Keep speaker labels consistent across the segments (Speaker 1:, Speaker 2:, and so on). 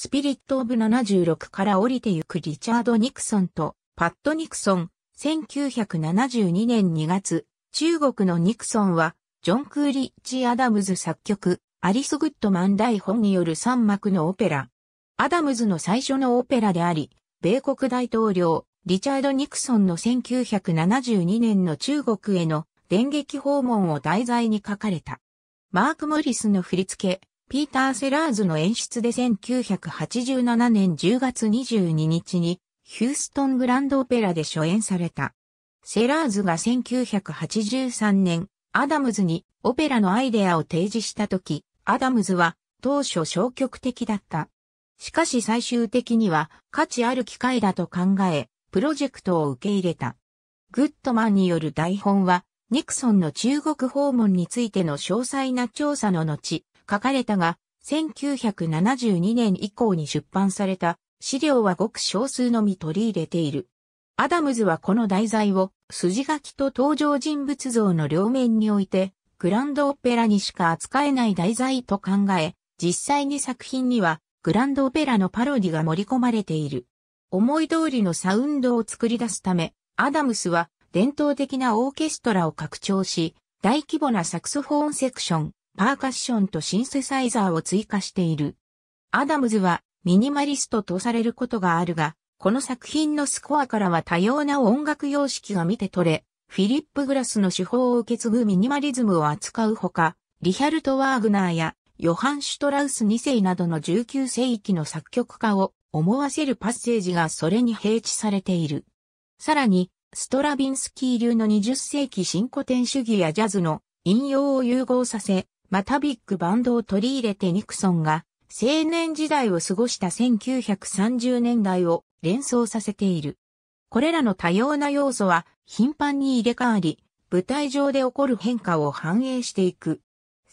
Speaker 1: スピリット・オブ・76から降りてゆくリチャード・ニクソンとパット・ニクソン、1972年2月、中国のニクソンは、ジョン・クーリッチ・アダムズ作曲、アリス・グッドマン台本による3幕のオペラ。アダムズの最初のオペラであり、米国大統領、リチャード・ニクソンの1972年の中国への電撃訪問を題材に書かれた。マーク・モリスの振り付け、ピーター・セラーズの演出で1987年10月22日にヒューストングランドオペラで初演された。セラーズが1983年アダムズにオペラのアイデアを提示した時、アダムズは当初消極的だった。しかし最終的には価値ある機会だと考え、プロジェクトを受け入れた。グッドマンによる台本は、ニクソンの中国訪問についての詳細な調査の後、書かれたが、1972年以降に出版された資料はごく少数のみ取り入れている。アダムズはこの題材を筋書きと登場人物像の両面において、グランドオペラにしか扱えない題材と考え、実際に作品にはグランドオペラのパロディが盛り込まれている。思い通りのサウンドを作り出すため、アダムスは伝統的なオーケストラを拡張し、大規模なサクソフォンセクション、パーカッションとシンセサイザーを追加している。アダムズはミニマリストとされることがあるが、この作品のスコアからは多様な音楽様式が見て取れ、フィリップ・グラスの手法を受け継ぐミニマリズムを扱うほか、リヒャルト・ワーグナーやヨハン・シュトラウス2世などの19世紀の作曲家を思わせるパッセージがそれに併置されている。さらに、ストラビンスキー流の20世紀新古典主義やジャズの引用を融合させ、またビッグバンドを取り入れてニクソンが青年時代を過ごした1930年代を連想させている。これらの多様な要素は頻繁に入れ替わり、舞台上で起こる変化を反映していく。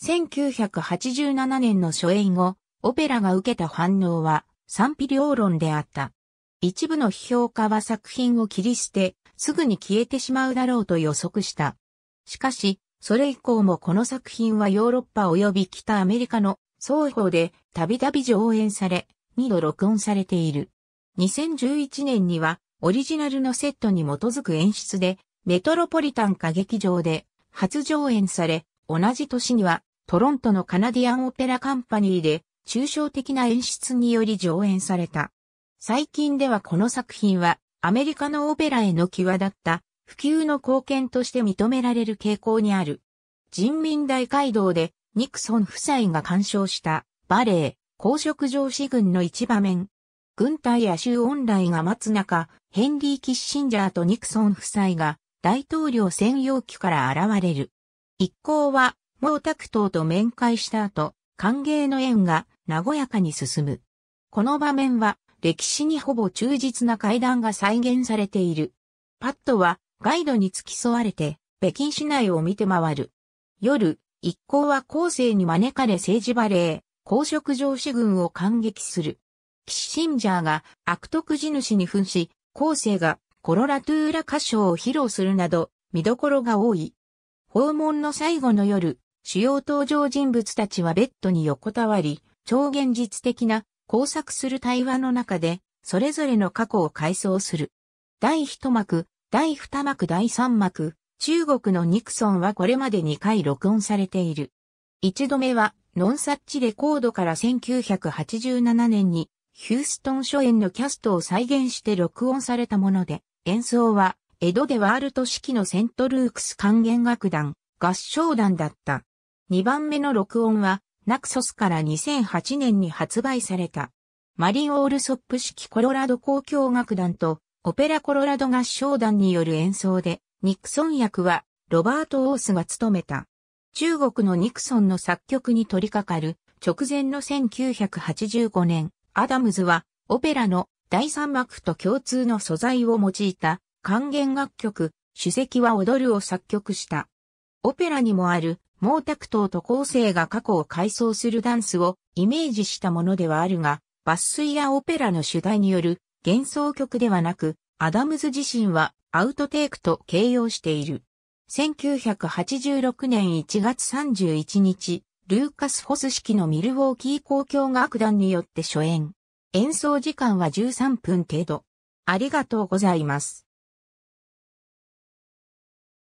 Speaker 1: 1987年の初演後、オペラが受けた反応は賛否両論であった。一部の批評家は作品を切り捨て、すぐに消えてしまうだろうと予測した。しかし、それ以降もこの作品はヨーロッパ及び北アメリカの双方でたびたび上演され、2度録音されている。2011年にはオリジナルのセットに基づく演出でメトロポリタン歌劇場で初上演され、同じ年にはトロントのカナディアンオペラカンパニーで抽象的な演出により上演された。最近ではこの作品はアメリカのオペラへの際立った普及の貢献として認められる傾向にある。人民大会堂でニクソン夫妻が鑑賞したバレー、公職上司軍の一場面。軍隊や州恩来が待つ中、ヘンリー・キッシンジャーとニクソン夫妻が大統領専用機から現れる。一行は毛沢東と面会した後、歓迎の縁が和やかに進む。この場面は歴史にほぼ忠実な会談が再現されている。パットはガイドに付き添われて、北京市内を見て回る。夜、一行は後世に招かれ政治バレー、公職上司軍を感激する。キッシンジャーが悪徳地主に扮し、後世がコロラトゥーラ歌唱を披露するなど、見どころが多い。訪問の最後の夜、主要登場人物たちはベッドに横たわり、超現実的な工作する対話の中で、それぞれの過去を回想する。第一幕、第2幕第3幕、中国のニクソンはこれまで2回録音されている。1度目は、ノンサッチレコードから1987年に、ヒューストン初演のキャストを再現して録音されたもので、演奏は、江戸でワールト式のセントルークス管弦楽団、合唱団だった。2番目の録音は、ナクソスから2008年に発売された。マリン・オールソップ式コロラド交響楽団とオペラコロラド合唱団による演奏で、ニクソン役はロバート・オースが務めた。中国のニクソンの作曲に取り掛かる直前の1985年、アダムズはオペラの第三幕と共通の素材を用いた還元楽曲、主席は踊るを作曲した。オペラにもある毛沢東と後世が過去を回想するダンスをイメージしたものではあるが、抜粋やオペラの主題による幻想曲ではなく、アダムズ自身はアウトテイクと形容している。1986年1月31日、ルーカス・フォス式のミルウォーキー公共楽団によって初演。演奏時間は13分程度。ありがとうございます。